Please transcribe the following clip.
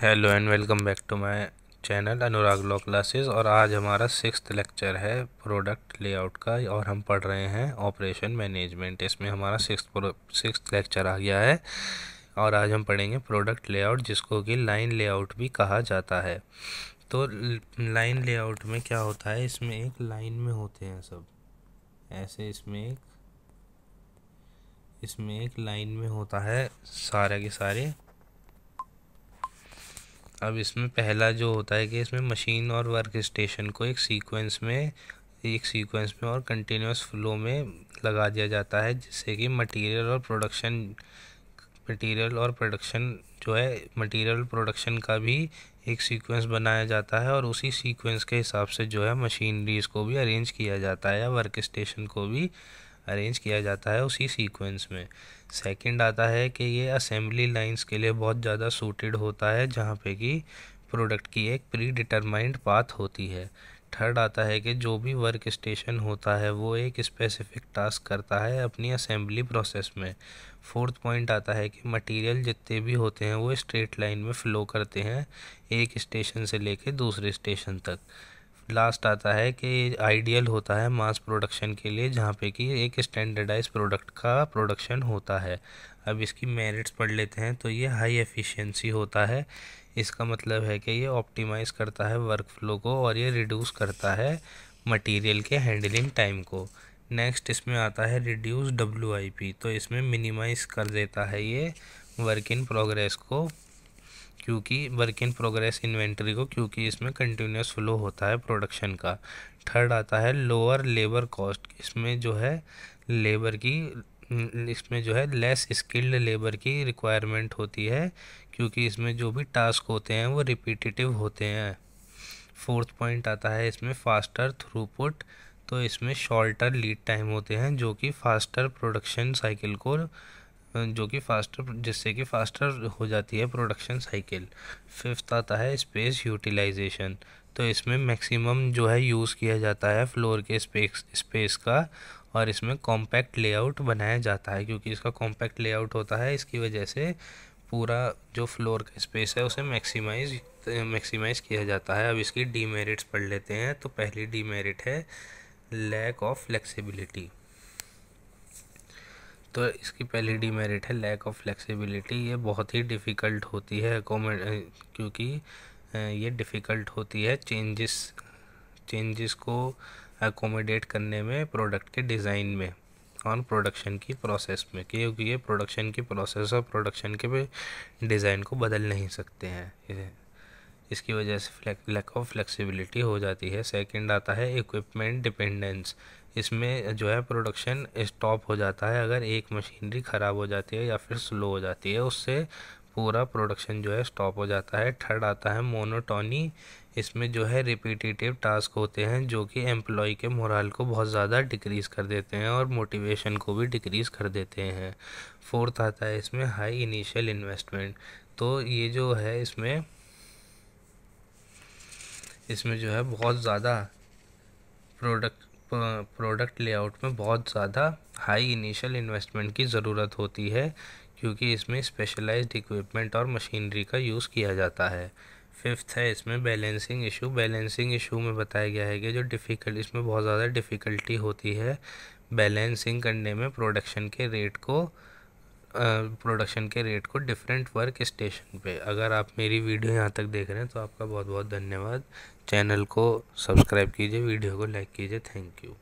hello and welcome back to my channel Anurag law classes और आज हमारा सिक्स लेक्चर है प्रोडक्ट लेआउट का और हम पढ़ रहे हैं ऑपरेशन मैनेजमेंट इसमें हमारा सिक्स सिक्स लेक्चर आ गया है और आज हम पढ़ेंगे प्रोडक्ट लेआउट जिसको कि लाइन लेआउट भी कहा जाता है तो लाइन लेआउट में क्या होता है इसमें एक लाइन में होते हैं सब ऐसे इसमें एक इसमें एक लाइन में होता है सारे के सारे अब इसमें पहला जो होता है कि इसमें मशीन और वर्क स्टेशन को एक सीक्वेंस में एक सीक्वेंस में और कंटिन्यूस फ्लो में लगा दिया जाता है जिससे कि मटेरियल और प्रोडक्शन मटेरियल और प्रोडक्शन जो है मटेरियल प्रोडक्शन का भी एक सीक्वेंस बनाया जाता है और उसी सीक्वेंस के हिसाब से जो है मशीनरीज को भी अरेंज किया जाता है या वर्क स्टेशन को भी अरेंज किया जाता है उसी सीक्वेंस में सेकंड आता है कि ये असेंबली लाइंस के लिए बहुत ज़्यादा सूटेड होता है जहाँ पे कि प्रोडक्ट की एक प्री डिटरमाइंड पाथ होती है थर्ड आता है कि जो भी वर्क स्टेशन होता है वो एक स्पेसिफिक टास्क करता है अपनी असेंबली प्रोसेस में फोर्थ पॉइंट आता है कि मटेरियल जितने भी होते हैं वो स्ट्रेट लाइन में फ़्लो करते हैं एक स्टेशन से लेके दूसरे स्टेशन तक लास्ट आता है कि आइडियल होता है मास प्रोडक्शन के लिए जहाँ पे कि एक स्टैंडर्डाइज प्रोडक्ट का प्रोडक्शन होता है अब इसकी मेरिट्स पढ़ लेते हैं तो ये हाई एफिशिएंसी होता है इसका मतलब है कि ये ऑप्टिमाइज़ करता है वर्क फ्लो को और ये रिड्यूस करता है मटेरियल के हैंडलिंग टाइम को नेक्स्ट इसमें आता है रिड्यूस डब्ल्यू तो इसमें मिनिमाइज़ कर देता है ये वर्क इन प्रोग्रेस को क्योंकि वर्क इन प्रोग्रेस इन्वेंट्री को क्योंकि इसमें कंटिन्यूस फ्लो होता है प्रोडक्शन का थर्ड आता है लोअर लेबर कॉस्ट इसमें जो है लेबर की इसमें जो है लेस स्किल्ड लेबर की रिक्वायरमेंट होती है क्योंकि इसमें जो भी टास्क होते हैं वो रिपीटिटिव होते हैं फोर्थ पॉइंट आता है इसमें फास्टर थ्रूपुट तो इसमें शॉर्टर लीड टाइम होते हैं जो कि फास्टर प्रोडक्शन साइकिल को जो कि फास्टर जिससे कि फास्टर हो जाती है प्रोडक्शन साइकिल फिफ्थ आता है स्पेस यूटिलाइजेशन तो इसमें मैक्सिमम जो है यूज़ किया जाता है फ्लोर के स्पेस स्पेस का और इसमें कॉम्पैक्ट लेआउट बनाया जाता है क्योंकि इसका कॉम्पैक्ट लेआउट होता है इसकी वजह से पूरा जो फ्लोर का स्पेस है उसे मैक्सिमाइज मैक्सिमाइज किया जाता है अब इसकी डीमेरिट्स पढ़ लेते हैं तो पहली डीमेरिट है लैक ऑफ फ्लेक्सिबिलिटी तो इसकी पहली डीमेरिट है लैक ऑफ फ्लेक्सिबिलिटी ये बहुत ही डिफ़िकल्ट होती है अकोमेड क्योंकि ये डिफ़िकल्ट होती है चेंजेस चेंजेस को अकोमोडेट करने में प्रोडक्ट के डिज़ाइन में और प्रोडक्शन की प्रोसेस में क्योंकि ये प्रोडक्शन की प्रोसेस और प्रोडक्शन के डिज़ाइन को बदल नहीं सकते हैं इसकी वजह से फ्लैक लैक ऑफ फ्लेक्सिबिलिटी हो जाती है सेकंड आता है इक्विपमेंट डिपेंडेंस इसमें जो है प्रोडक्शन स्टॉप हो जाता है अगर एक मशीनरी ख़राब हो जाती है या फिर स्लो हो जाती है उससे पूरा प्रोडक्शन जो है स्टॉप हो जाता है थर्ड आता है मोनोटोनी इसमें जो है रिपीटिटिव टास्क होते हैं जो कि एम्प्लॉय के मोरल को बहुत ज़्यादा डिक्रीज़ कर देते हैं और मोटिवेशन को भी डिक्रीज़ कर देते हैं फोर्थ आता है इसमें हाई इनिशियल इन्वेस्टमेंट तो ये जो है इसमें इसमें जो है बहुत ज़्यादा प्रोडक्ट प्रोडक्ट लेआउट में बहुत ज़्यादा हाई इनिशियल इन्वेस्टमेंट की ज़रूरत होती है क्योंकि इसमें स्पेशलाइज्ड इक्विपमेंट और मशीनरी का यूज़ किया जाता है फिफ्थ है इसमें बैलेंसिंग इशू बैलेंसिंग इशू में बताया गया है कि जो डिफ़िकल्ट इसमें बहुत ज़्यादा डिफ़िकल्टी होती है बैलेंसिंग करने में प्रोडक्शन के रेट को प्रोडक्शन के रेट को डिफरेंट वर्क स्टेशन पे अगर आप मेरी वीडियो यहाँ तक देख रहे हैं तो आपका बहुत बहुत धन्यवाद चैनल को सब्सक्राइब कीजिए वीडियो को लाइक कीजिए थैंक यू